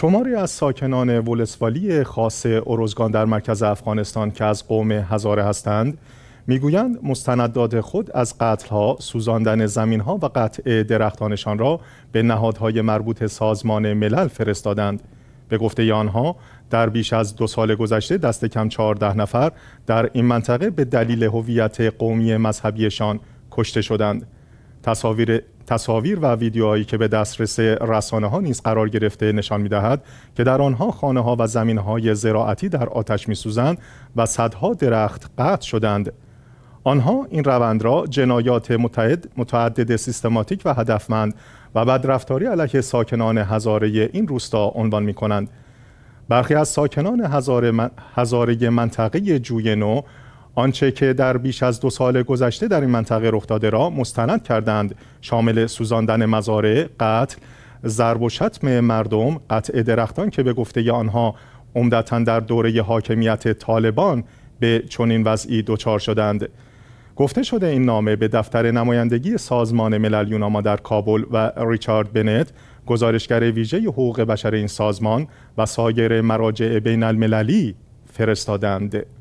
شماری از ساکنان ولسوالی خاص اروزگان در مرکز افغانستان که از قوم هزاره هستند میگویند مستندات خود از قتلها، سوزاندن زمینها و قطع درختانشان را به نهادهای مربوط سازمان ملل فرستادند. به گفته آنها در بیش از دو سال گذشته دست کم 14 نفر در این منطقه به دلیل هویت قومی مذهبیشان کشته شدند. تصاویر تصاویر و ویدیوهایی که به دسترس رسانه ها نیز قرار گرفته نشان میدهد که در آنها خانه ها و زمین های زراعتی در آتش می‌سوزند و صدها درخت قطع شدند آنها این روند را جنایات متعدد سیستماتیک و هدفمند و بدرفتاری علیه ساکنان هزاره این روستا عنوان می کنند. برخی از ساکنان هزاره, من... هزاره منطقه آنچه که در بیش از دو سال گذشته در این منطقه رخ داده را مستند کردند شامل سوزاندن مزارع قتل ضرب و شتم مردم قطع درختان که به گفته آنها عمدتا در دوره حاکمیت طالبان به چنین وضعی دچار شدند گفته شده این نامه به دفتر نمایندگی سازمان ملل یوناما در کابل و ریچارد بنت گزارشگر ویژه حقوق بشر این سازمان و سایر مراجع بین المللی فرستادند.